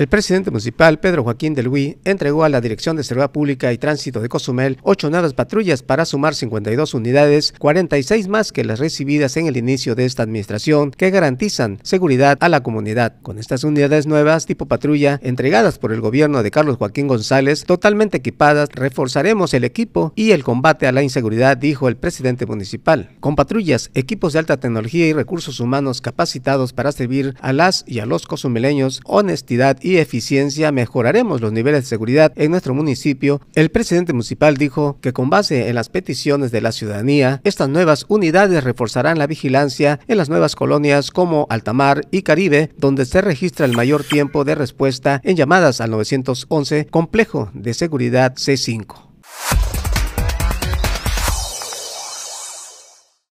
El presidente municipal, Pedro Joaquín del Huy, entregó a la Dirección de Seguridad Pública y Tránsito de Cozumel ocho nuevas patrullas para sumar 52 unidades, 46 más que las recibidas en el inicio de esta administración, que garantizan seguridad a la comunidad. Con estas unidades nuevas tipo patrulla, entregadas por el gobierno de Carlos Joaquín González, totalmente equipadas, reforzaremos el equipo y el combate a la inseguridad, dijo el presidente municipal. Con patrullas, equipos de alta tecnología y recursos humanos capacitados para servir a las y a los cozumeleños, honestidad y y eficiencia mejoraremos los niveles de seguridad en nuestro municipio, el presidente municipal dijo que con base en las peticiones de la ciudadanía, estas nuevas unidades reforzarán la vigilancia en las nuevas colonias como Altamar y Caribe, donde se registra el mayor tiempo de respuesta en llamadas al 911 Complejo de Seguridad C5.